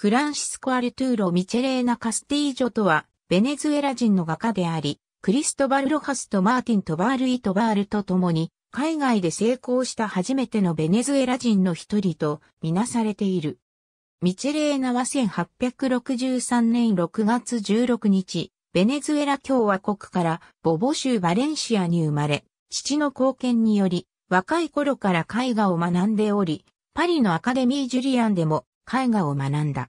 フランシスコ・アルトゥーロ・ミチェレーナ・カスティージョとは、ベネズエラ人の画家であり、クリストバル・ロハスとマーティン・トバール・イ・トバールと共に、海外で成功した初めてのベネズエラ人の一人とみなされている。ミチェレーナは1863年6月16日、ベネズエラ共和国からボボ州バレンシアに生まれ、父の貢献により、若い頃から絵画を学んでおり、パリのアカデミー・ジュリアンでも絵画を学んだ。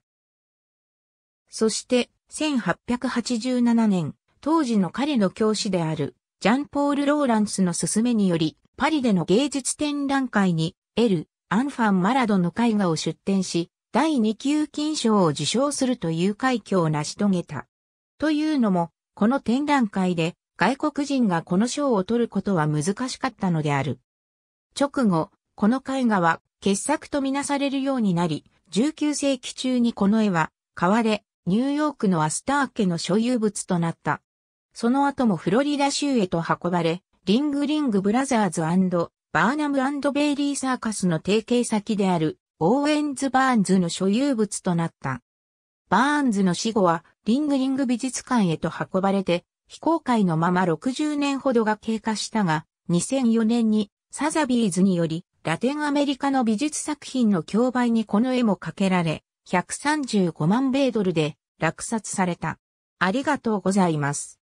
そして、1887年、当時の彼の教師である、ジャンポール・ローランスの勧めにより、パリでの芸術展覧会に、エル・アンファン・マラドの絵画を出展し、第2級金賞を受賞するという快挙を成し遂げた。というのも、この展覧会で、外国人がこの賞を取ることは難しかったのである。直後、この絵画は傑作とみなされるようになり、19世紀中にこの絵は、買われ、ニューヨークのアスター家の所有物となった。その後もフロリダ州へと運ばれ、リングリングブラザーズバーナムベイリーサーカスの提携先である、オーエンズ・バーンズの所有物となった。バーンズの死後は、リングリング美術館へと運ばれて、非公開のまま60年ほどが経過したが、2004年にサザビーズによりラテンアメリカの美術作品の競売にこの絵もかけられ、135万米ドルで落札された。ありがとうございます。